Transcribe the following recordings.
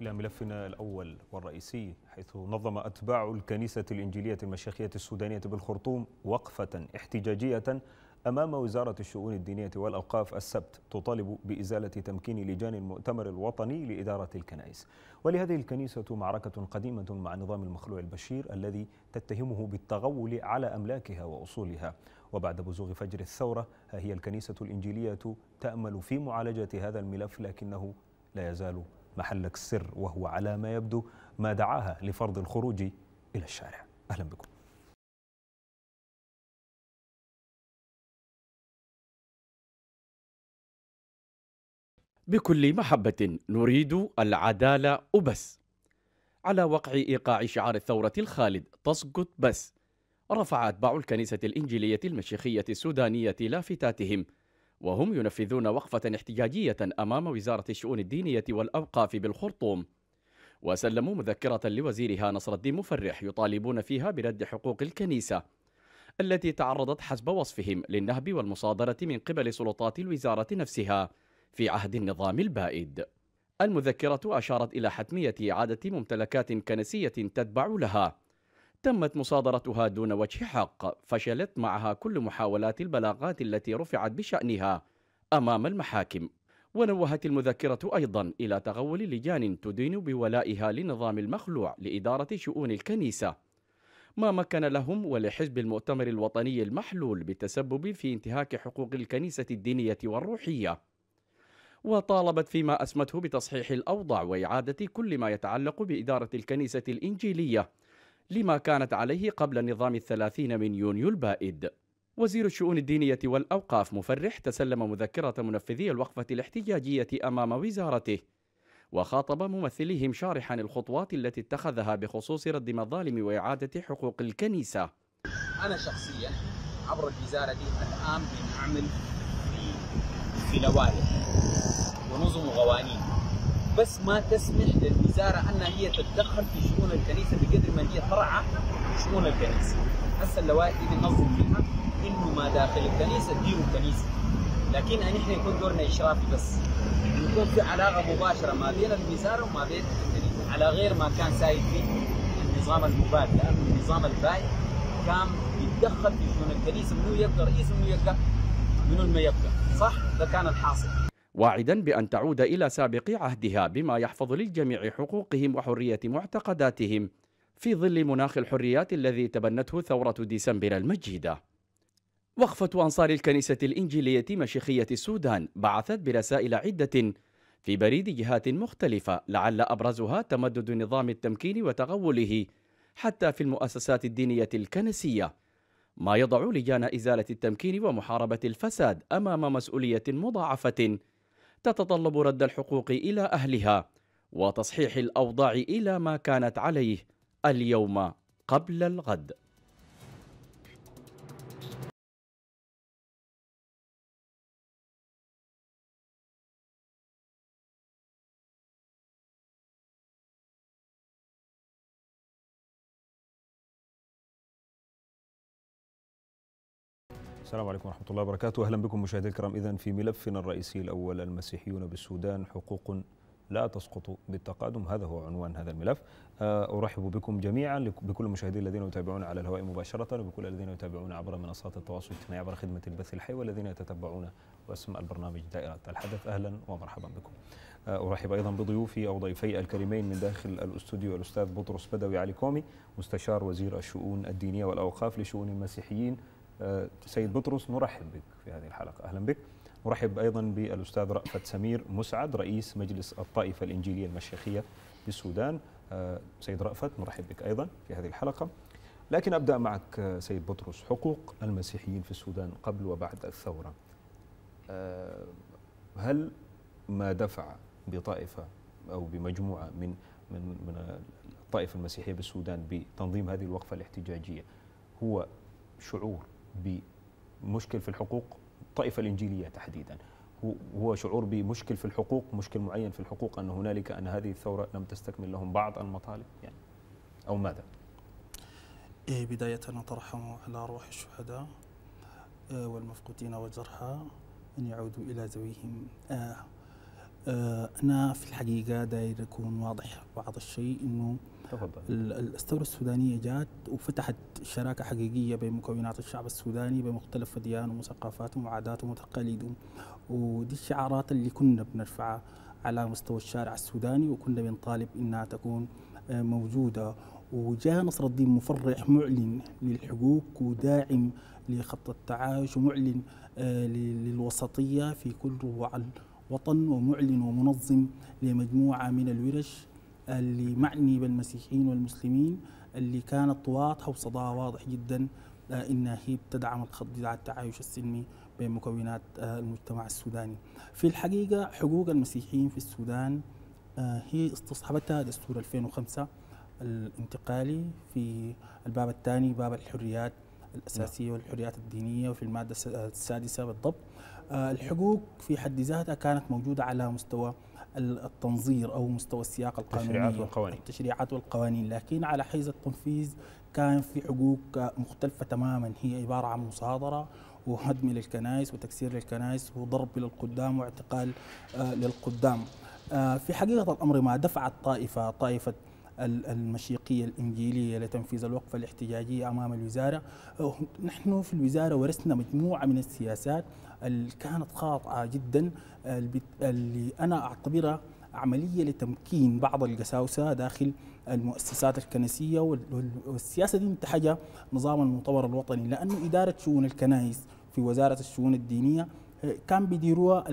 إلى ملفنا الأول والرئيسي حيث نظم أتباع الكنيسة الإنجيلية المشيخية السودانية بالخرطوم وقفة احتجاجية أمام وزارة الشؤون الدينية والأوقاف السبت تطالب بإزالة تمكين لجان المؤتمر الوطني لإدارة الكنائس ولهذه الكنيسة معركة قديمة مع نظام المخلوع البشير الذي تتهمه بالتغول على أملاكها وأصولها وبعد بزوغ فجر الثورة ها هي الكنيسة الإنجيلية تأمل في معالجة هذا الملف لكنه لا يزال محلك السر وهو على ما يبدو ما دعاها لفرض الخروج إلى الشارع أهلا بكم بكل محبة نريد العدالة وبس على وقع إيقاع شعار الثورة الخالد تسقط بس رفع أتباع الكنيسة الإنجيلية المشيخية السودانية لافتاتهم وهم ينفذون وقفة احتجاجية أمام وزارة الشؤون الدينية والأوقاف بالخرطوم وسلموا مذكرة لوزيرها نصر الدين مفرح يطالبون فيها برد حقوق الكنيسة التي تعرضت حسب وصفهم للنهب والمصادرة من قبل سلطات الوزارة نفسها في عهد النظام البائد المذكرة أشارت إلى حتمية إعادة ممتلكات كنسية تتبع لها تمت مصادرتها دون وجه حق فشلت معها كل محاولات البلاغات التي رفعت بشأنها أمام المحاكم ونوهت المذكرة أيضا إلى تغول لجان تدين بولائها لنظام المخلوع لإدارة شؤون الكنيسة ما مكن لهم ولحزب المؤتمر الوطني المحلول بالتسبب في انتهاك حقوق الكنيسة الدينية والروحية وطالبت فيما أسمته بتصحيح الأوضاع وإعادة كل ما يتعلق بإدارة الكنيسة الإنجيلية لما كانت عليه قبل النظام الثلاثين من يونيو البائد وزير الشؤون الدينية والأوقاف مفرح تسلم مذكرة منفذي الوقفة الاحتجاجية أمام وزارته وخاطب ممثليهم شارحا الخطوات التي اتخذها بخصوص رد مظالم وإعادة حقوق الكنيسة أنا شخصيا عبر الوزارة دي الآن بنعمل في في لوائح ونظم وقوانين بس ما تسمح للوزاره انها هي تتدخل في شؤون الكنيسه بقدر ما هي ترعى شؤون الكنيسه. هسه اللوائح دي بنظم فيها انه ما داخل الكنيسه تديروا الكنيسه. لكن نحن يكون دورنا اشرافي بس. يكون في علاقه مباشره ما بين الوزاره وما بين الكنيسه على غير ما كان سايد في النظام المباد لانه النظام الباي كان يتدخل في شؤون الكنيسه منو يبقى رئيس ومنو يبقى منو ما يبقى صح؟ ده كان الحاصل. واعدا بأن تعود إلى سابق عهدها بما يحفظ للجميع حقوقهم وحرية معتقداتهم في ظل مناخ الحريات الذي تبنته ثورة ديسمبر المجيدة. وقفة أنصار الكنيسة الإنجيلية مشيخية السودان بعثت برسائل عدة في بريد جهات مختلفة لعل أبرزها تمدد نظام التمكين وتغوله حتى في المؤسسات الدينية الكنسية ما يضع لجان إزالة التمكين ومحاربة الفساد أمام مسؤولية مضاعفة تتطلب رد الحقوق إلى أهلها وتصحيح الأوضاع إلى ما كانت عليه اليوم قبل الغد السلام عليكم ورحمة الله وبركاته أهلا بكم مشاهدي الكرام إذا في ملفنا الرئيسي الأول المسيحيون بالسودان حقوق لا تسقط بالتقادم هذا هو عنوان هذا الملف آه، أرحب بكم جميعا بكل المشاهدين الذين يتابعون على الهواء مباشرة وبكل الذين يتابعون عبر منصات التواصل الاجتماعي عبر خدمة البث الحي والذين يتتبعون واسم البرنامج دائرة الحدث أهلا ومرحبا بكم آه، أرحب أيضا بضيوفي أو ضيفي الكريمين من داخل الأستوديو الأستاذ بطرس بدوي علي كومي مستشار وزير الشؤون الدينية والأوقاف لشؤون المسيحيين آه، سيد بطرس نرحب بك في هذه الحلقة أهلا بك نرحب أيضا بالأستاذ رأفت سمير مسعد رئيس مجلس الطائفة الإنجيلية المشيخية بالسودان آه، سيد رأفت نرحب بك أيضا في هذه الحلقة لكن أبدأ معك آه، سيد بطرس حقوق المسيحيين في السودان قبل وبعد الثورة هل ما دفع بطائفة أو بمجموعة من من من الطائفة المسيحية بالسودان بتنظيم هذه الوقفة الاحتجاجية هو شعور بمشكل في الحقوق الطائفة الإنجيلية تحديدا هو شعور بمشكل في الحقوق مشكل معين في الحقوق أن هنالك أن هذه الثورة لم تستكمل لهم بعض المطالب يعني أو ماذا؟ إيه، بداية نترحم على أرواح الشهداء آه، والمفقودين والجرحى أن يعودوا إلى ذويهم آه آه، أنا في الحقيقة داير أكون واضح بعض الشيء إنه تفضل الثورة السودانية جات وفتحت شراكة حقيقية بين مكونات الشعب السوداني بمختلف أديانهم وثقافاتهم وعاداتهم وتقاليدهم ودي الشعارات اللي كنا بنرفعها على مستوى الشارع السوداني وكنا بنطالب إنها تكون آه، موجودة وجاء نصر الدين مفرح معلن للحقوق وداعم لخط التعايش ومعلن آه، للوسطية في كل ربع وطن ومعلن ومنظم لمجموعة من الورش اللي معني بالمسيحيين والمسلمين اللي كانت واضحة وصداها واضح جدا آه، إنها هي بتدعم الخط على التعايش السلمي بين مكونات آه، المجتمع السوداني في الحقيقة حقوق المسيحيين في السودان آه، هي استصحبتها دستور 2005 الانتقالي في الباب الثاني باب الحريات الأساسية نعم. والحريات الدينية وفي المادة السادسة بالضبط آه، الحقوق في حد ذاتها كانت موجودة على مستوى التنظير أو مستوى السياق القانوني التشريعات والقوانين التشريعات والقوانين لكن على حيز التنفيذ كان في حقوق مختلفة تماما هي عبارة عن مصادرة وهدم للكنائس وتكسير للكنائس وضرب للقدام واعتقال آه، للقدام آه، في حقيقة الأمر ما دفعت طائفة طائفة المشيقية الإنجيلية لتنفيذ الوقفة الاحتجاجية أمام الوزارة أه، نحن في الوزارة ورثنا مجموعة من السياسات اللي كانت خاطئة جدا اللي أنا أعتبرها عملية لتمكين بعض القساوسة داخل المؤسسات الكنسية والسياسة دي منتحجة نظام المطور الوطني لأنه إدارة شؤون الكنائس في وزارة الشؤون الدينية أه، كان بيديروها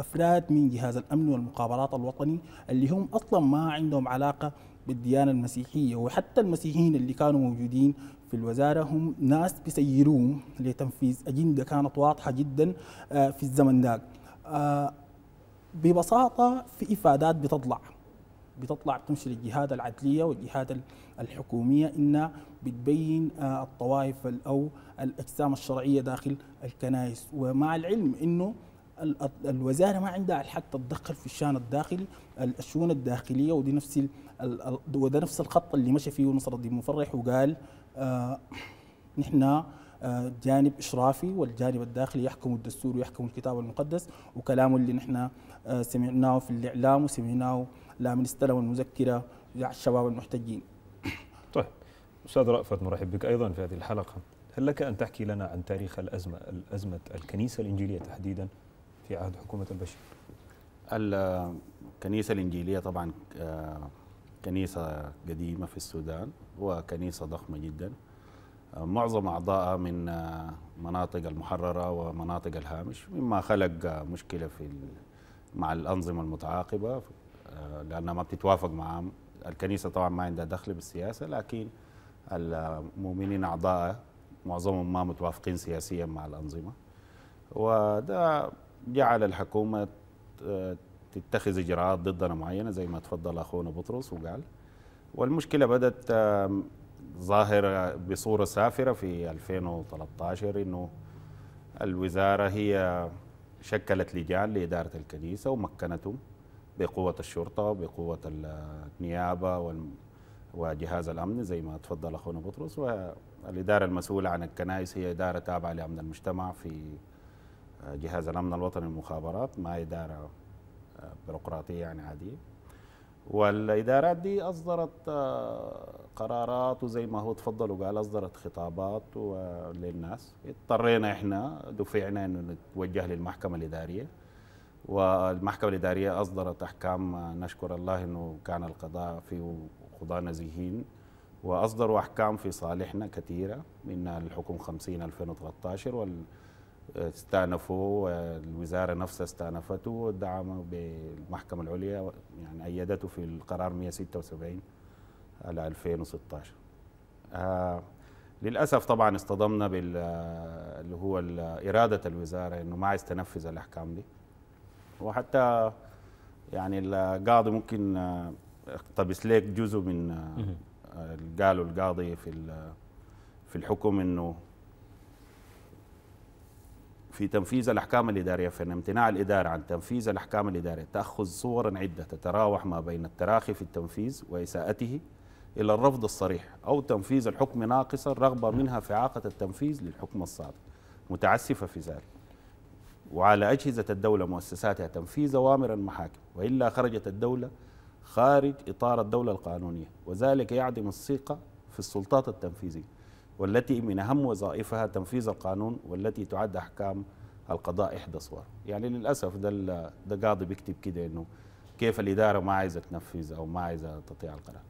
أفراد من جهاز الأمن والمخابرات الوطني اللي هم أصلا ما عندهم علاقة بالديانة المسيحية وحتى المسيحيين اللي كانوا موجودين في الوزارة هم ناس بيسيروهم لتنفيذ أجندة كانت واضحة جدا آه، في الزمن ذاك آه، ببساطة في إفادات بتطلع بتطلع بتمشي للجهات العدلية والجهات الحكومية إنها بتبين آه، الطوائف أو الأجسام الشرعية داخل الكنائس ومع العلم إنه الوزاره ما عندها الحق تتدخل في الشان الداخلي الشؤون الداخليه ودي نفس وده نفس الخط اللي مشى فيه نصر الدين مفرح وقال آه، نحن آه، جانب اشرافي والجانب الداخلي يحكم الدستور ويحكم الكتاب المقدس وكلامه اللي نحن آه، سمعناه في الاعلام وسمعناه لا من استلم المذكره الشباب المحتجين. طيب استاذ رأفت نرحب بك ايضا في هذه الحلقه. هل لك ان تحكي لنا عن تاريخ الازمه، ازمه الكنيسه الانجيليه تحديدا في عهد حكومة البشير الكنيسة الإنجيلية طبعا آه، كنيسة قديمة في السودان وكنيسة ضخمة جدا آه، معظم أعضائها من آه، مناطق المحررة ومناطق الهامش مما خلق مشكلة في مع الأنظمة المتعاقبة لأنها ما بتتوافق مع الكنيسة طبعا ما عندها دخل بالسياسة لكن المؤمنين أعضائها معظمهم ما متوافقين سياسيا مع الأنظمة وده جعل الحكومة آه، تتخذ إجراءات ضدنا معينة زي ما تفضل أخونا بطرس وقال والمشكلة بدأت آه، ظاهرة بصورة سافرة في 2013 إنه الوزارة هي شكلت لجان لإدارة الكنيسة ومكنتهم بقوة الشرطة وبقوة النيابة وجهاز الأمن زي ما تفضل أخونا بطرس والإدارة المسؤولة عن الكنائس هي إدارة تابعة لأمن المجتمع في جهاز الامن الوطني للمخابرات ما اداره آه، بيروقراطيه يعني عاديه والادارات دي اصدرت آه، قرارات وزي ما هو تفضل وقال اصدرت خطابات للناس اضطرينا احنا دفعنا انه نتوجه للمحكمه الاداريه والمحكمه الاداريه اصدرت احكام آه، نشكر الله انه كان القضاء فيه قضاء نزيهين واصدروا احكام في صالحنا كثيره منها الحكم 50 2013 وال استأنفوا الوزارة نفسها استأنفته ودعمه بالمحكمة العليا يعني أيدته في القرار 176 على 2016 آه للأسف طبعا اصطدمنا باللي اللي هو إرادة الوزارة إنه ما عايز تنفذ الأحكام دي وحتى يعني القاضي ممكن اقتبس ليك جزء من قالوا القاضي في في الحكم انه في تنفيذ الأحكام الإدارية فإن امتناع الإدارة عن تنفيذ الأحكام الإدارية تأخذ صورا عدة تتراوح ما بين التراخي في التنفيذ وإساءته إلى الرفض الصريح أو تنفيذ الحكم ناقصا رغبة منها في إعاقة التنفيذ للحكم الصادر متعسفة في ذلك وعلى أجهزة الدولة مؤسساتها تنفيذ أوامر المحاكم وإلا خرجت الدولة خارج إطار الدولة القانونية وذلك يعدم الثقة في السلطات التنفيذية والتي من أهم وظائفها تنفيذ القانون والتي تعد أحكام القضاء إحدى صور يعني للأسف ده ده قاضي بيكتب كده إنه كيف الإدارة ما عايزة تنفذ أو ما عايزة تطيع القرار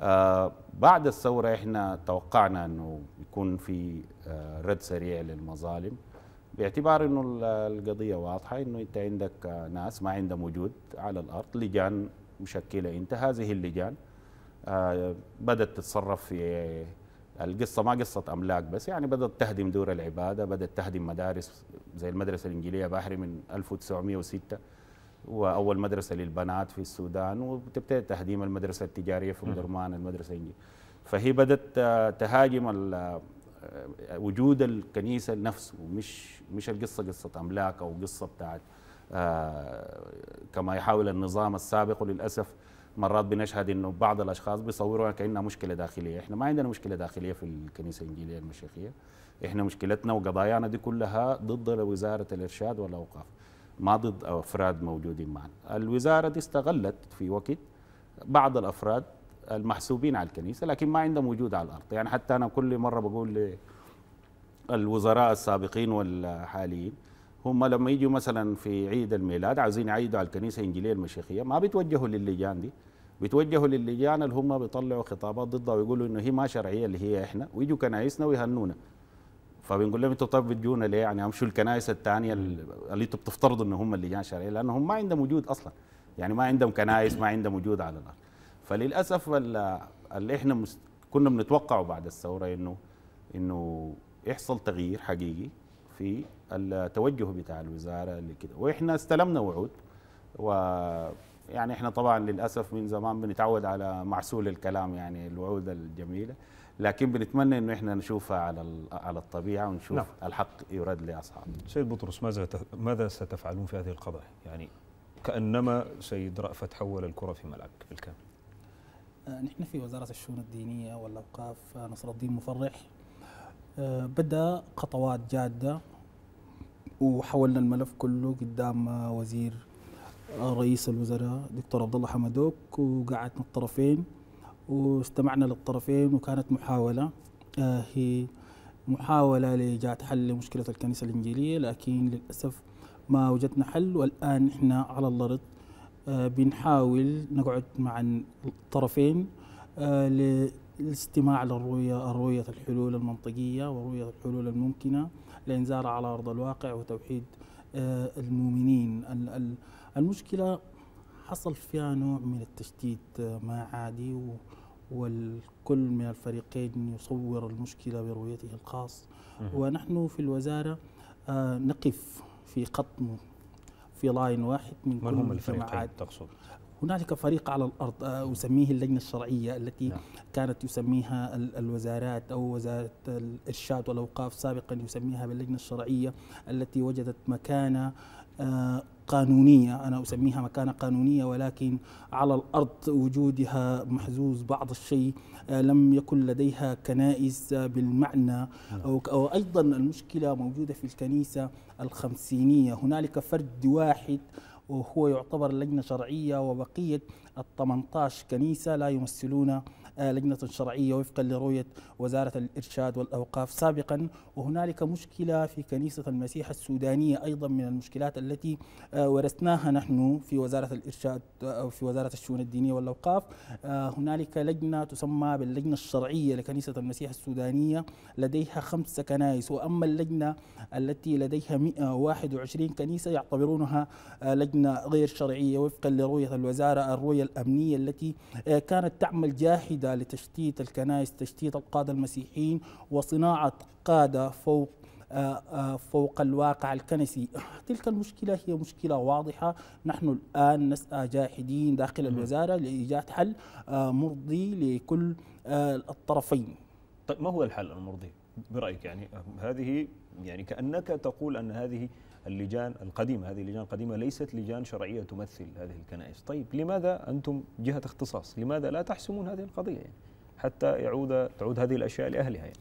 آه بعد الثورة إحنا توقعنا إنه يكون في آه رد سريع للمظالم باعتبار إنه القضية واضحة إنه أنت عندك آه ناس ما عندهم وجود على الأرض لجان مشكلة أنت هذه اللجان آه، بدأت تتصرف في القصة ما قصة أملاك بس يعني بدأت تهدم دور العبادة بدأت تهدم مدارس زي المدرسة الإنجيلية بحري من 1906 وأول مدرسة للبنات في السودان وتبتدي تهديم المدرسة التجارية في درمان المدرسة الإنجليزية فهي بدأت تهاجم وجود الكنيسة نفسه مش مش القصة قصة أملاك أو قصة بتاعت آه، كما يحاول النظام السابق للأسف مرات بنشهد انه بعض الاشخاص بيصوروها كانها مشكله داخليه احنا ما عندنا مشكله داخليه في الكنيسه الانجيليه المشيخيه احنا مشكلتنا وقضايانا دي كلها ضد وزاره الارشاد والاوقاف ما ضد افراد موجودين معنا الوزاره دي استغلت في وقت بعض الافراد المحسوبين على الكنيسه لكن ما عندهم وجود على الارض يعني حتى انا كل مره بقول للوزراء السابقين والحاليين هم لما يجوا مثلا في عيد الميلاد عايزين يعيدوا على الكنيسه الانجيليه المشيخيه ما بيتوجهوا للجان دي بيتوجهوا للجان اللي هم بيطلعوا خطابات ضدها ويقولوا انه هي ما شرعيه اللي هي احنا ويجوا كنايسنا ويهنونا فبنقول لهم انتوا طيب بتجونا ليه يعني امشوا الكنائس الثانيه اللي انتوا بتفترضوا ان هم اللجان شرعيه لانهم ما عندهم وجود اصلا يعني ما عندهم كنائس ما عندهم وجود على الارض فللاسف اللي احنا كنا بنتوقعه بعد الثوره انه انه يحصل تغيير حقيقي في التوجه بتاع الوزاره كده واحنا استلمنا وعود و يعني احنا طبعا للاسف من زمان بنتعود على معسول الكلام يعني الوعود الجميله لكن بنتمنى انه احنا نشوفها على على الطبيعه ونشوف نعم. الحق يرد لاصحابه. سيد بطرس ماذا ماذا ستفعلون في هذه القضايا؟ يعني كانما سيد رأفت حول الكره في ملعبك بالكامل. آه، نحن في وزاره الشؤون الدينيه والاوقاف آه، نصر الدين مفرح آه، بدا خطوات جاده وحولنا الملف كله قدام وزير رئيس الوزراء دكتور عبد الله حمدوك وقعدنا الطرفين واستمعنا للطرفين وكانت محاولة آه، هي محاولة لإيجاد حل لمشكلة الكنيسة الإنجيلية لكن للأسف ما وجدنا حل والآن إحنا على الأرض آه، بنحاول نقعد مع الطرفين آه، للاستماع للرؤية رؤية الحلول المنطقية ورؤية الحلول الممكنة الانذار على ارض الواقع وتوحيد آه، المؤمنين المشكله حصل فيها نوع من التشتيت آه، ما عادي والكل من الفريقين يصور المشكله برؤيته الخاص ونحن في الوزاره آه، نقف في خط في لاين واحد من كل من هم الفريقين تقصد هنالك فريق على الارض اسميه آه، اللجنه الشرعيه التي نعم. كانت يسميها الوزارات او وزاره الارشاد والاوقاف سابقا يسميها باللجنه الشرعيه التي وجدت مكانه آه، قانونية أنا أسميها مكانة قانونية ولكن على الأرض وجودها محزوز بعض الشيء آه، لم يكن لديها كنائس بالمعنى نعم. وايضا أو أيضا المشكلة موجودة في الكنيسة الخمسينية هنالك فرد واحد وهو يعتبر لجنة شرعية وبقية ال 18 كنيسة لا يمثلون آه، لجنة شرعية وفقا لرؤية وزارة الإرشاد والأوقاف سابقا وهنالك مشكلة في كنيسة المسيح السودانية أيضا من المشكلات التي آه، ورثناها نحن في وزارة الإرشاد أو آه، في وزارة الشؤون الدينية والأوقاف هنالك لجنة تسمى باللجنة الشرعية لكنيسة المسيح السودانية لديها خمس كنائس وأما اللجنة التي لديها 121 كنيسة يعتبرونها لجنة غير شرعية وفقا لرؤية الوزارة الرؤية الأمنية التي كانت تعمل جاهدة عميدة لتشتيت الكنائس تشتيت القادة المسيحيين وصناعة قادة فوق آه، آه، فوق الواقع الكنسي تلك المشكلة هي مشكلة واضحة نحن الآن نسعى جاحدين داخل الوزارة لإيجاد حل آه، مرضي لكل الطرفين طيب ما هو الحل المرضي برايك يعني أه، هذه يعني كانك تقول ان هذه اللجان القديمه هذه اللجان القديمه ليست لجان شرعيه تمثل هذه الكنائس طيب لماذا انتم جهه اختصاص لماذا لا تحسمون هذه القضيه يعني حتى يعود تعود هذه الاشياء لاهلها يعني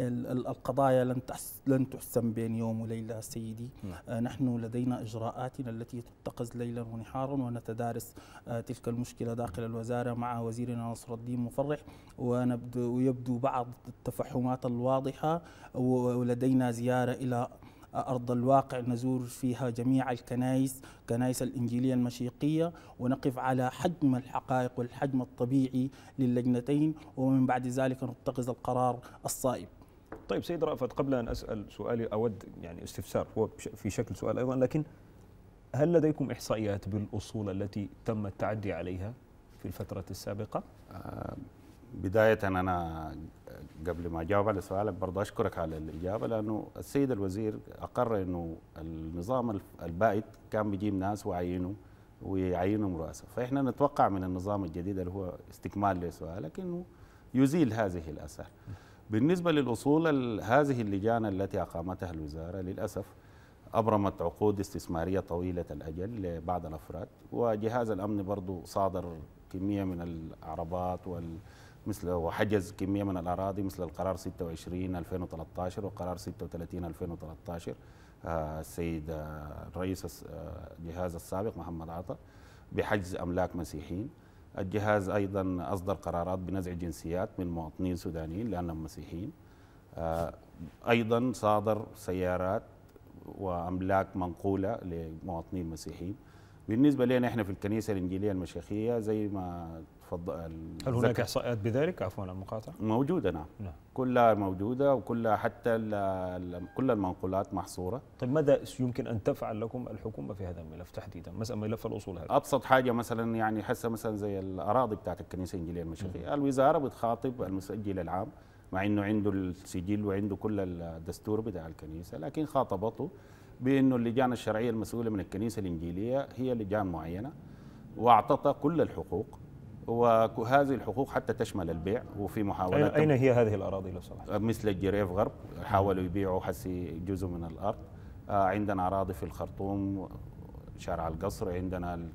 القضايا لن لن تحسم بين يوم وليله سيدي نعم. آه، نحن لدينا اجراءاتنا التي تتخذ ليلا ونهارا ونتدارس آه، تلك المشكله داخل الوزاره مع وزيرنا نصر الدين مفرح ويبدو بعض التفحمات الواضحه ولدينا زياره الى أرض الواقع نزور فيها جميع الكنائس كنائس الإنجيلية المشيقية ونقف على حجم الحقائق والحجم الطبيعي للجنتين ومن بعد ذلك نتخذ القرار الصائب طيب سيد رأفت قبل أن أسأل سؤالي أود يعني استفسار هو في شكل سؤال أيضا لكن هل لديكم إحصائيات بالأصول التي تم التعدي عليها في الفترة السابقة؟ آه، بداية أنا قبل ما أجاوب على سؤالك برضه أشكرك على الإجابة لأنه السيد الوزير أقر أنه النظام البائد كان بيجيب ناس وعينه ويعينهم رؤساء فإحنا نتوقع من النظام الجديد اللي هو استكمال لسؤالك أنه يزيل هذه الأثار بالنسبة للأصول هذه اللجان التي أقامتها الوزارة للأسف أبرمت عقود استثمارية طويلة الأجل لبعض الأفراد وجهاز الأمن برضو صادر كمية من العربات وال مثل وحجز كمية من الأراضي مثل القرار 26 2013 وقرار 36 2013 آه، السيد آه، رئيس الجهاز آه، السابق محمد عطا بحجز أملاك مسيحيين الجهاز أيضا أصدر قرارات بنزع جنسيات من مواطنين سودانيين لأنهم مسيحيين آه، أيضا صادر سيارات وأملاك منقولة لمواطنين مسيحيين بالنسبة لنا احنا في الكنيسة الإنجيلية المشيخية زي ما الفض... هل هناك احصائيات بذلك عفوا عن المقاطعه؟ موجوده نعم. نعم كلها موجوده وكلها حتى كل المنقولات محصوره طيب ماذا يمكن ان تفعل لكم الحكومه في هذا الملف تحديدا؟ مثلا ملف الاصول هذا ابسط حاجه مثلا يعني حسه مثلا زي الاراضي بتاعت الكنيسه الانجيليه المشرقيه الوزاره بتخاطب المسجل العام مع انه عنده السجل وعنده كل الدستور بتاع الكنيسه لكن خاطبته بانه اللجان الشرعيه المسؤوله من الكنيسه الانجيليه هي لجان معينه واعطتها كل الحقوق وهذه الحقوق حتى تشمل البيع وفي محاولات أين هي هذه الأراضي لو سمحت؟ آه، مثل الجريف غرب حاولوا يبيعوا حسي جزء من الأرض آه، عندنا أراضي في الخرطوم شارع القصر عندنا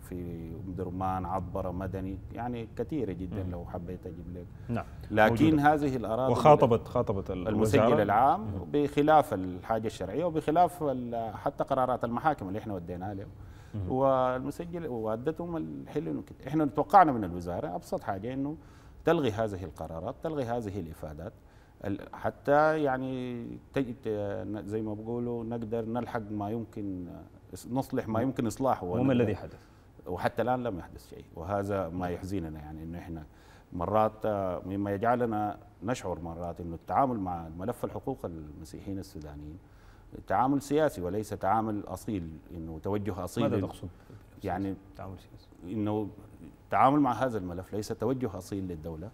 في درمان عبرة مدني يعني كثيرة جدا لو حبيت أجيب لك نعم لكن موجودة. هذه الأراضي وخاطبت خاطبت المسجل العام بخلاف الحاجة الشرعية وبخلاف حتى قرارات المحاكم اللي احنا وديناها لهم والمسجل وادتهم الحل انه احنا توقعنا من الوزاره ابسط حاجه انه تلغي هذه القرارات تلغي هذه الافادات حتى يعني زي ما بقولوا نقدر نلحق ما يمكن نصلح ما يمكن اصلاحه وما الذي حدث وحتى الان لم يحدث شيء وهذا ما يحزننا يعني انه احنا مرات آه، مما يجعلنا نشعر مرات انه التعامل مع ملف الحقوق المسيحيين السودانيين تعامل سياسي وليس تعامل اصيل انه توجه اصيل ماذا تقصد؟ يعني تعامل سياسي انه التعامل مع هذا الملف ليس توجه اصيل للدوله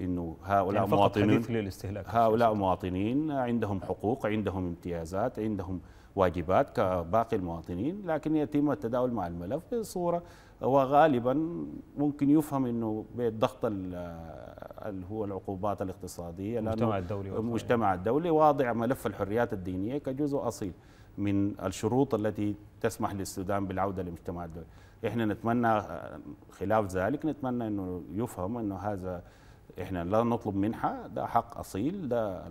انه هؤلاء يعني مواطنين هؤلاء مواطنين عندهم حقوق عندهم امتيازات عندهم واجبات كباقي المواطنين لكن يتم التداول مع الملف بصوره وغالبا ممكن يفهم انه بالضغط اللي هو العقوبات الاقتصاديه المجتمع الدولي المجتمع الدولي واضع ملف الحريات الدينيه كجزء اصيل من الشروط التي تسمح للسودان بالعوده للمجتمع الدولي احنا نتمنى خلاف ذلك نتمنى انه يفهم انه هذا احنا لا نطلب منحه ده حق اصيل ده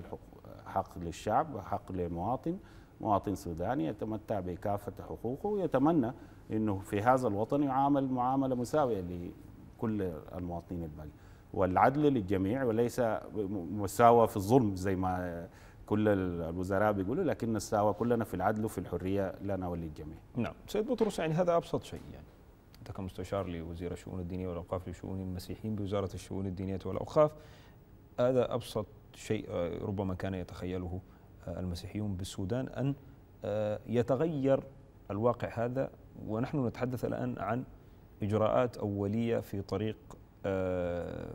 حق للشعب حق للمواطن مواطن سوداني يتمتع بكافة حقوقه ويتمنى أنه في هذا الوطن يعامل معاملة مساوية لكل المواطنين الباقي والعدل للجميع وليس مساواة في الظلم زي ما كل الوزراء بيقولوا لكن نساوى كلنا في العدل وفي الحرية لنا وللجميع نعم سيد بطرس يعني هذا أبسط شيء يعني أنت كمستشار لوزير الشؤون الدينية والأوقاف لشؤون المسيحيين بوزارة الشؤون الدينية والأوقاف هذا أبسط شيء آه، ربما كان يتخيله المسيحيون بالسودان أن آه، يتغير الواقع هذا ونحن نتحدث الآن عن إجراءات أولية في طريق آه،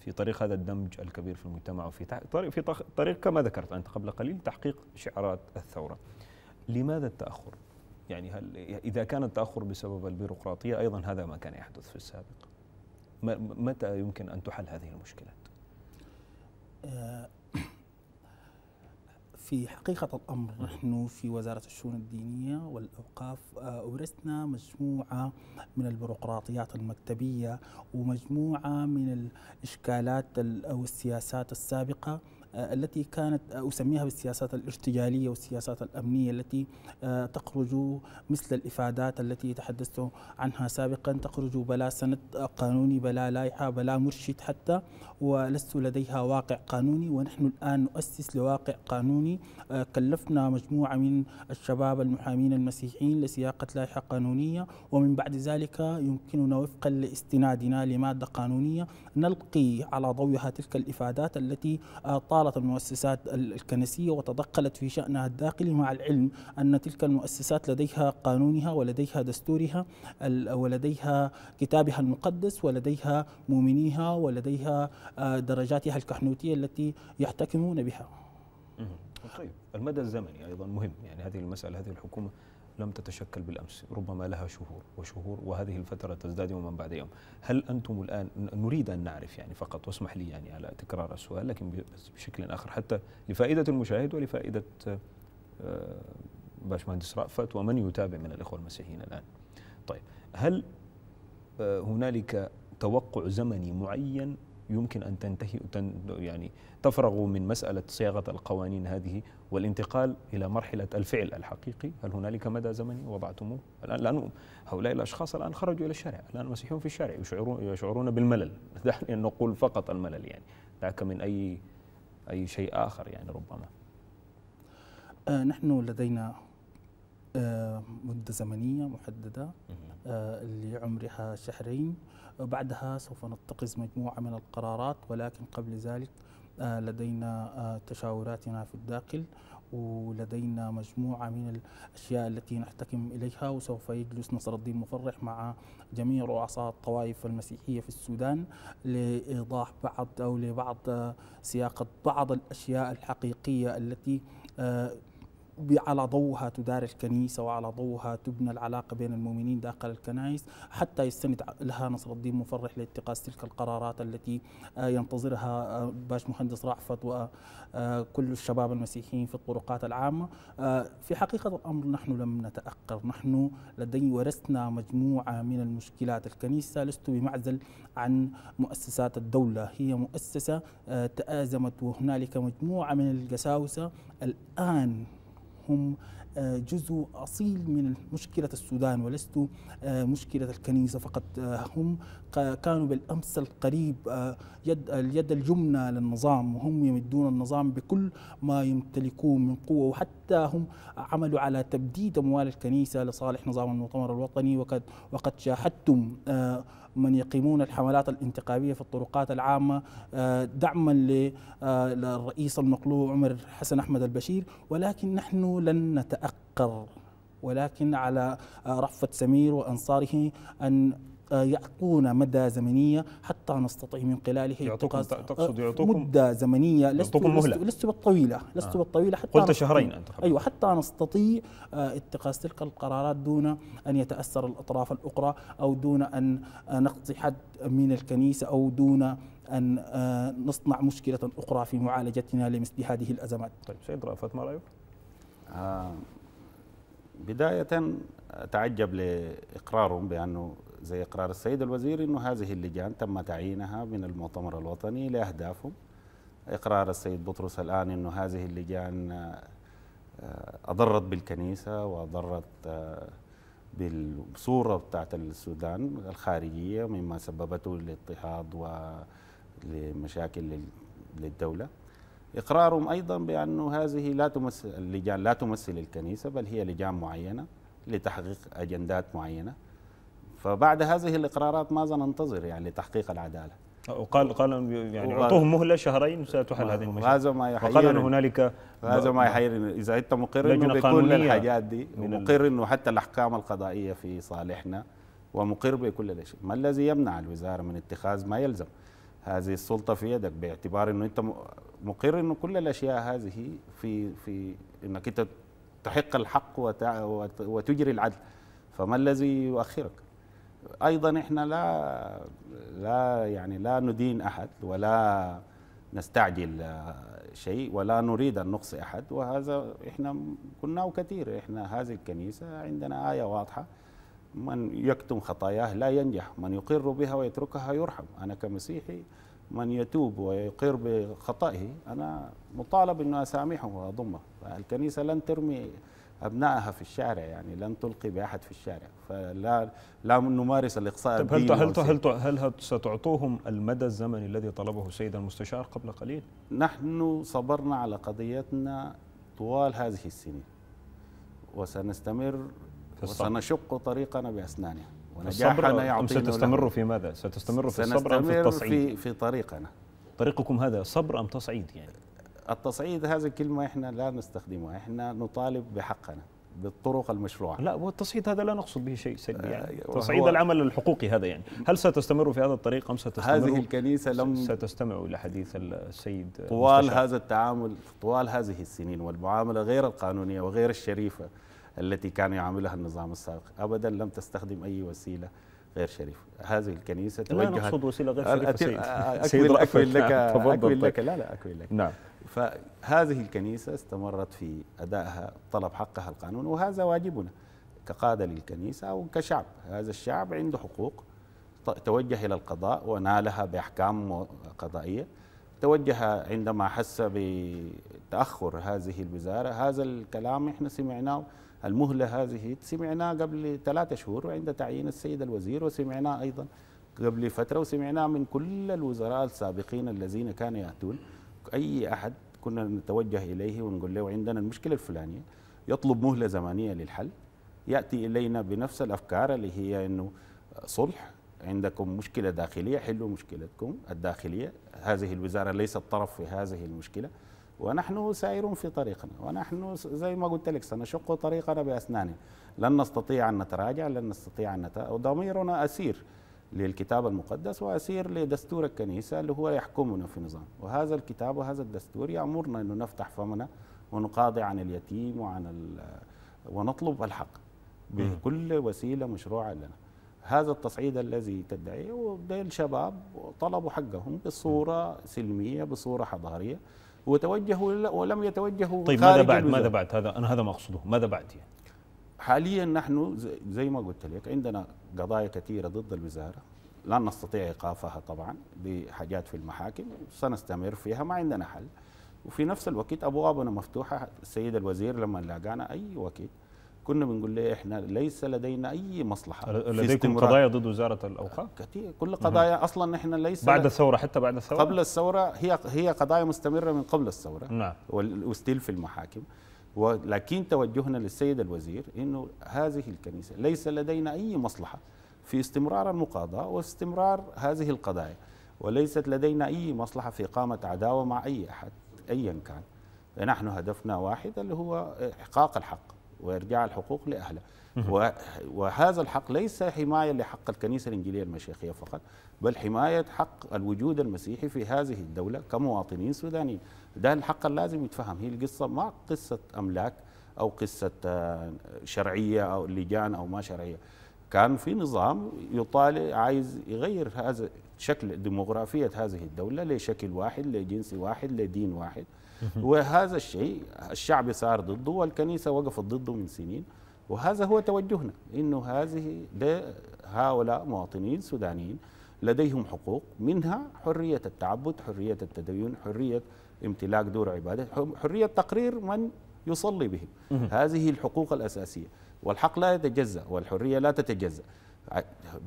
في طريق هذا الدمج الكبير في المجتمع وفي طريق في طريق كما ذكرت أنت قبل قليل تحقيق شعارات الثورة لماذا التأخر؟ يعني هل إذا كان التأخر بسبب البيروقراطية أيضا هذا ما كان يحدث في السابق متى يمكن أن تحل هذه المشكلات؟ آه، في حقيقة الأمر نحن في وزارة الشؤون الدينية والأوقاف آه، أورثنا مجموعة من البيروقراطيات المكتبية ومجموعة من الإشكالات أو السياسات السابقة آه، التي كانت آه، أسميها بالسياسات الارتجالية والسياسات الأمنية التي آه، تخرج مثل الإفادات التي تحدثت عنها سابقا تخرج بلا سند قانوني بلا لائحة بلا مرشد حتى ولست لديها واقع قانوني ونحن الآن نؤسس لواقع قانوني كلفنا مجموعة من الشباب المحامين المسيحيين لسياقة لائحة قانونية ومن بعد ذلك يمكننا وفقا لاستنادنا لمادة قانونية نلقي على ضوئها تلك الإفادات التي طال طالت المؤسسات الكنسية وتدخلت في شأنها الداخلي مع العلم أن تلك المؤسسات لديها قانونها ولديها دستورها ولديها كتابها المقدس ولديها مؤمنيها ولديها آه، درجاتها الكحنوتية التي يحتكمون بها طيب المدى الزمني ايضا مهم يعني هذه المساله هذه الحكومه لم تتشكل بالأمس ربما لها شهور وشهور وهذه الفترة تزداد يوما بعد يوم هل أنتم الآن نريد أن نعرف يعني فقط واسمح لي يعني على تكرار السؤال لكن بشكل آخر حتى لفائدة المشاهد ولفائدة آه، باشمهندس رأفت ومن يتابع من الإخوة المسيحيين الآن طيب هل آه، هنالك توقع زمني معين يمكن أن تنتهي يعني تفرغ من مسألة صياغة القوانين هذه والانتقال إلى مرحلة الفعل الحقيقي هل هنالك مدى زمني وضعتموه الآن لأن هؤلاء الأشخاص الآن خرجوا إلى الشارع الآن مسيحيون في الشارع يشعرون, يشعرون بالملل دعني نقول فقط الملل يعني ذاك من أي أي شيء آخر يعني ربما آه نحن لدينا آه مدة زمنية محددة آه لعمرها شهرين بعدها سوف نتخذ مجموعة من القرارات ولكن قبل ذلك آه، لدينا آه، تشاوراتنا في الداخل ولدينا مجموعة من الأشياء التي نحتكم إليها وسوف يجلس نصر الدين مفرح مع جميع رؤساء الطوائف المسيحية في السودان لإيضاح بعض أو لبعض آه، سياقة بعض الأشياء الحقيقية التي على ضوها تدار الكنيسة وعلى ضوها تبنى العلاقة بين المؤمنين داخل الكنائس حتى يستند لها نصر الدين مفرح لاتخاذ تلك القرارات التي آه، ينتظرها آه، باش مهندس رعفت وكل آه، الشباب المسيحيين في الطرقات العامة في حقيقة الأمر نحن لم نتأخر نحن لدي ورثنا مجموعة من المشكلات الكنيسة لست بمعزل عن مؤسسات الدولة هي مؤسسة تآزمت وهنالك مجموعة من القساوسة الآن هم آه، جزء أصيل من مشكلة السودان ولست آه، مشكلة الكنيسة فقط آه، هم كانوا بالأمس القريب يد اليد اليمنى للنظام وهم يمدون النظام بكل ما يمتلكون من قوة وحتى هم عملوا على تبديد أموال الكنيسة لصالح نظام المؤتمر الوطني وقد وقد شاهدتم من يقيمون الحملات الانتقابية في الطرقات العامة آه، دعما آه، للرئيس المقلوب عمر حسن أحمد البشير ولكن نحن لن نتأقر ولكن على آه، رفة سمير وأنصاره أن يعطونا مدى زمنيه حتى نستطيع من خلاله يعطوكم تقصد أه، يعطوكم مده زمنيه لست مهلة. لست بالطويله لست آه. بالطويله حتى قلت شهرين انت ايوه حتى نستطيع آه، اتخاذ تلك القرارات دون ان يتاثر الاطراف الاخرى او دون ان آه، نقضي حد من الكنيسه او دون ان نصنع مشكله اخرى في معالجتنا لمثل هذه الازمات. طيب سيد رأفت ما رايك؟ آه بدايه اتعجب لاقرارهم بانه زي إقرار السيد الوزير أنه هذه اللجان تم تعيينها من المؤتمر الوطني لأهدافهم إقرار السيد بطرس الآن أنه هذه اللجان آه، أضرت بالكنيسة وأضرت آه، بالصورة بتاعت السودان الخارجية مما سببته للاضطهاد ولمشاكل للدولة إقرارهم أيضا بأنه هذه لا تمثل اللجان لا تمثل الكنيسة بل هي لجان معينة لتحقيق أجندات معينة فبعد هذه الإقرارات ماذا ننتظر يعني لتحقيق العدالة وقال قال يعني اعطوهم مهله شهرين وستحل هذه المشكله هذا ما يحير وقال ان هنالك هذا ما يحير اذا انت مقر انه بكل الحاجات دي ومقر انه حتى الاحكام القضائيه في صالحنا ومقر بكل الاشياء ما الذي يمنع الوزاره من اتخاذ ما يلزم هذه السلطه في يدك باعتبار انه انت مقر انه كل الاشياء هذه في في انك انت تحق الحق وتجري العدل فما الذي يؤخرك ايضا احنا لا لا يعني لا ندين احد ولا نستعجل شيء ولا نريد ان نقصي احد وهذا احنا كنا كثير احنا هذه الكنيسه عندنا ايه واضحه من يكتم خطاياه لا ينجح من يقر بها ويتركها يرحم أنا كمسيحي من يتوب ويقر بخطئه أنا مطالب أن أسامحه وأضمه الكنيسة لن ترمي ابنائها في الشارع يعني لن تلقي باحد في الشارع فلا لا نمارس الاقصاء طيب هل هل هل هل ستعطوهم المدى الزمني الذي طلبه السيد المستشار قبل قليل؟ نحن صبرنا على قضيتنا طوال هذه السنين وسنستمر وسنشق طريقنا باسناننا ونجاحنا يعطينا ستستمر في ماذا؟ ستستمر في الصبر ام في التصعيد؟ في في طريقنا طريقكم هذا صبر ام تصعيد يعني؟ التصعيد هذه الكلمة إحنا لا نستخدمها إحنا نطالب بحقنا بالطرق المشروعه لا والتصعيد هذا لا نقصد به شيء سلبي يعني آه، تصعيد العمل الحقوقي هذا يعني هل ستستمر في هذا الطريق ام ستستمر هذه الكنيسه لم ستستمع الى حديث السيد طوال المستشار. هذا التعامل طوال هذه السنين والمعامله غير القانونيه وغير الشريفه التي كان يعاملها النظام السابق ابدا لم تستخدم اي وسيله غير شريف هذه الكنيسه توجهت لا نقصد وسيله غير شريفه سيد أكمل, سيد أكمل لك أكمل طيب. لك لا لا أكمل لك نعم فهذه الكنيسة استمرت في أدائها طلب حقها القانون وهذا واجبنا كقادة للكنيسة أو كشعب هذا الشعب عنده حقوق توجه إلى القضاء ونالها بأحكام قضائية توجه عندما حس بتأخر هذه الوزارة هذا الكلام احنا سمعناه المهلة هذه سمعناه قبل ثلاثة شهور عند تعيين السيد الوزير وسمعناه أيضا قبل فترة وسمعناه من كل الوزراء السابقين الذين كانوا يأتون اي احد كنا نتوجه اليه ونقول له عندنا المشكله الفلانيه يطلب مهله زمنيه للحل ياتي الينا بنفس الافكار اللي هي انه صلح عندكم مشكله داخليه حلوا مشكلتكم الداخليه هذه الوزاره ليست طرف في هذه المشكله ونحن سائرون في طريقنا ونحن زي ما قلت لك سنشق طريقنا بأسناننا لن نستطيع أن نتراجع لن نستطيع أن نت... ضميرنا أسير للكتاب المقدس وأسير لدستور الكنيسة اللي هو يحكمنا في نظام وهذا الكتاب وهذا الدستور يأمرنا أنه نفتح فمنا ونقاضي عن اليتيم وعن ال... ونطلب الحق بكل وسيلة مشروعة لنا هذا التصعيد الذي تدعيه وبدأ الشباب طلبوا حقهم بصورة سلمية بصورة حضارية وتوجهوا ولم يتوجهوا طيب ماذا بعد ماذا بعد هذا أنا هذا ما أقصده ماذا بعد يعني حاليا نحن زي ما قلت لك عندنا قضايا كثيره ضد الوزاره لا نستطيع ايقافها طبعا بحاجات في المحاكم سنستمر فيها ما عندنا حل وفي نفس الوقت ابوابنا مفتوحه السيد الوزير لما لاقانا اي وقت كنا بنقول له احنا ليس لدينا اي مصلحه لديكم قضايا ضد وزاره الاوقاف كثير كل قضايا اصلا احنا ليس بعد الثوره حتى بعد الثوره قبل الثوره هي هي قضايا مستمره من قبل الثوره نعم وستيل في المحاكم ولكن توجهنا للسيد الوزير انه هذه الكنيسه ليس لدينا اي مصلحه في استمرار المقاضاه واستمرار هذه القضايا وليست لدينا اي مصلحه في اقامه عداوه مع اي احد ايا كان نحن هدفنا واحد اللي هو احقاق الحق وارجاع الحقوق لاهلها وهذا الحق ليس حمايه لحق الكنيسه الانجيليه المشيخيه فقط بل حمايه حق الوجود المسيحي في هذه الدوله كمواطنين سودانيين ده الحق لازم يتفهم هي القصه ما قصه املاك او قصه آه، شرعيه او لجان او ما شرعيه كان في نظام يطالب عايز يغير هذا شكل ديموغرافيه هذه الدوله لشكل واحد لجنس واحد لدين واحد وهذا الشيء الشعب صار ضده والكنيسه وقفت ضده من سنين وهذا هو توجهنا انه هذه هؤلاء مواطنين سودانيين لديهم حقوق منها حريه التعبد، حريه التدين، حريه امتلاك دور عبادة حرية تقرير من يصلي بهم هذه الحقوق الأساسية والحق لا يتجزأ والحرية لا تتجزأ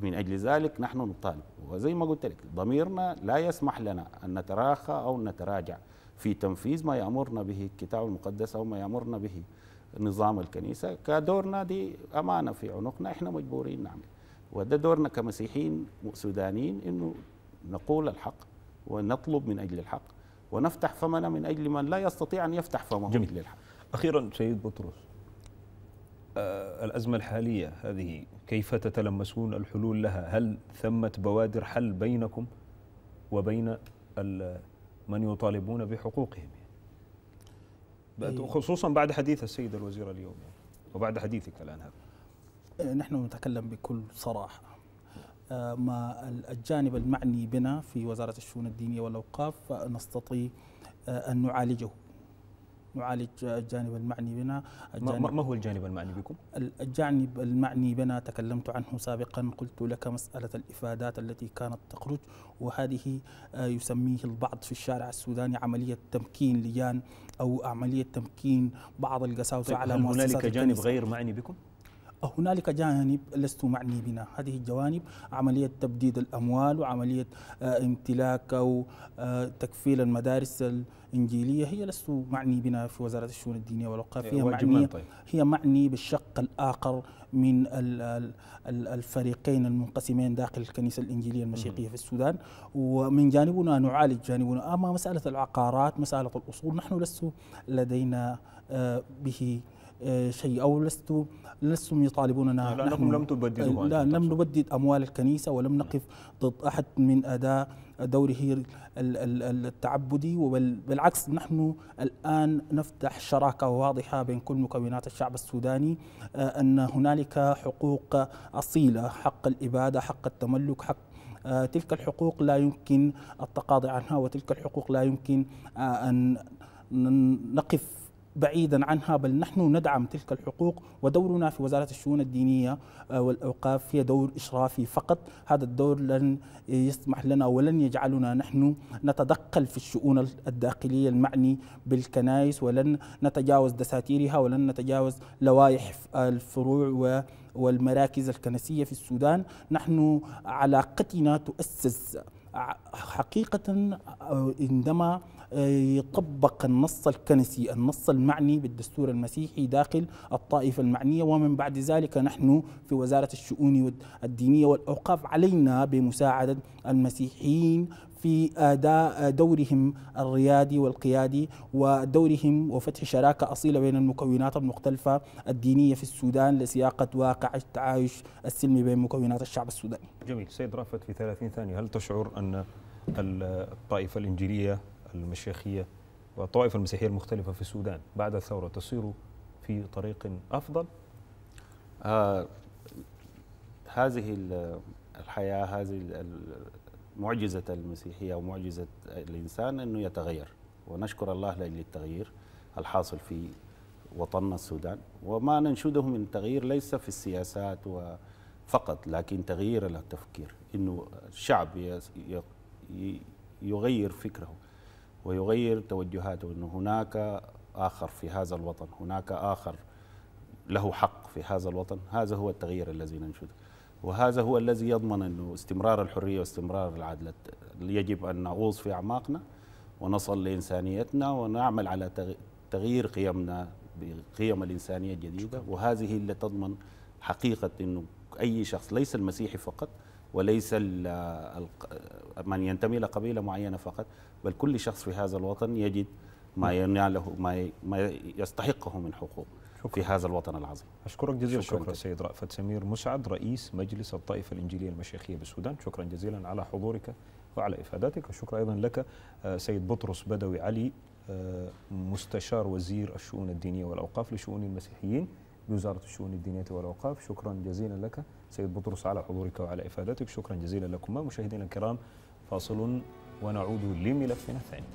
من أجل ذلك نحن نطالب وزي ما قلت لك ضميرنا لا يسمح لنا أن نتراخى أو نتراجع في تنفيذ ما يأمرنا به الكتاب المقدس أو ما يأمرنا به نظام الكنيسة كدورنا دي أمانة في عنقنا إحنا مجبورين نعمل وده دورنا كمسيحيين سودانيين إنه نقول الحق ونطلب من أجل الحق ونفتح فمنا من أجل من لا يستطيع أن يفتح فمه جميل للحق. أخيرا سيد بطرس آه الأزمة الحالية هذه كيف تتلمسون الحلول لها هل ثمة بوادر حل بينكم وبين من يطالبون بحقوقهم إيه. خصوصا بعد حديث السيد الوزير اليوم وبعد حديثك الآن هذا آه، نحن نتكلم بكل صراحة آه، ما الجانب المعني بنا في وزارة الشؤون الدينية والأوقاف نستطيع آه، أن نعالجه نعالج الجانب المعني بنا الجانب ما هو الجانب المعني بكم؟ الجانب المعني بنا تكلمت عنه سابقا قلت لك مسألة الإفادات التي كانت تخرج وهذه آه، يسميه البعض في الشارع السوداني عملية تمكين لجان أو عملية تمكين بعض القساوسة طيب على هل هنالك جانب غير معني بكم؟ هنالك جانب لست معني بنا هذه الجوانب عملية تبديد الأموال وعملية آه، امتلاك أو آه، تكفيل المدارس الإنجيلية هي لست معني بنا في وزارة الشؤون الدينية والأوقاف إيه، هي معني, طيب. هي معني بالشق الآخر من الفريقين المنقسمين داخل الكنيسة الإنجيلية المشيقية في السودان ومن جانبنا نعالج جانبنا أما مسألة العقارات مسألة الأصول نحن لست لدينا آه، به شيء أو لست لستم يطالبوننا لأنكم لم تبددوا لا لم نبدد أموال الكنيسة ولم نقف ضد أحد من أداء دوره التعبدي وبالعكس نحن الآن نفتح شراكة واضحة بين كل مكونات الشعب السوداني آه، أن هنالك حقوق أصيلة حق الإبادة حق التملك حق آه، تلك الحقوق لا يمكن التقاضي عنها وتلك الحقوق لا يمكن آه، أن نقف بعيدا عنها بل نحن ندعم تلك الحقوق ودورنا في وزارة الشؤون الدينية آه، والأوقاف هي دور إشرافي فقط هذا الدور لن يسمح لنا ولن يجعلنا نحن نتدخل في الشؤون الداخلية المعني بالكنائس ولن نتجاوز دساتيرها ولن نتجاوز لوائح آه، الفروع و والمراكز الكنسية في السودان نحن علاقتنا تؤسس حقيقة آه، عندما يطبق آه، النص الكنسي النص المعني بالدستور المسيحي داخل الطائفة المعنية ومن بعد ذلك نحن في وزارة الشؤون الدينية والأوقاف علينا بمساعدة المسيحيين في أداء آه، آه، دورهم الريادي والقيادي ودورهم وفتح شراكة أصيلة بين المكونات المختلفة الدينية في السودان لسياقة واقع التعايش السلمي بين مكونات الشعب السوداني جميل سيد رافت في 30 ثانية هل تشعر أن الطائفة الإنجيلية المشيخية والطوائف المسيحية المختلفة في السودان بعد الثورة تسير في طريق أفضل؟ آه هذه الحياة هذه معجزة المسيحية ومعجزة الإنسان أنه يتغير ونشكر الله لأجل التغيير الحاصل في وطننا السودان وما ننشده من تغيير ليس في السياسات فقط لكن تغيير التفكير أنه الشعب يغير فكره ويغير توجهاته أنه هناك آخر في هذا الوطن هناك آخر له حق في هذا الوطن هذا هو التغيير الذي ننشده وهذا هو الذي يضمن أنه استمرار الحرية واستمرار العدل يجب أن نغوص في أعماقنا ونصل لإنسانيتنا ونعمل على تغيير قيمنا بقيم الإنسانية الجديدة وهذه اللي تضمن حقيقة أنه أي شخص ليس المسيحي فقط وليس من ينتمي لقبيلة معينة فقط بل كل شخص في هذا الوطن يجد ما يناله ما يستحقه من حقوق شكرا. في هذا الوطن العظيم أشكرك جزيلا شكرا, شكرا سيد رأفت سمير مسعد رئيس مجلس الطائفة الإنجيلية المشيخية بالسودان شكرا جزيلا على حضورك وعلى إفاداتك وشكرا أيضا لك آه، سيد بطرس بدوي علي آه، مستشار وزير الشؤون الدينية والأوقاف لشؤون المسيحيين بوزارة الشؤون الدينية والأوقاف شكرا جزيلا لك سيد بطرس على حضورك وعلى إفادتك شكرا جزيلا لكم مشاهدينا الكرام فاصل ونعود لملفنا الثاني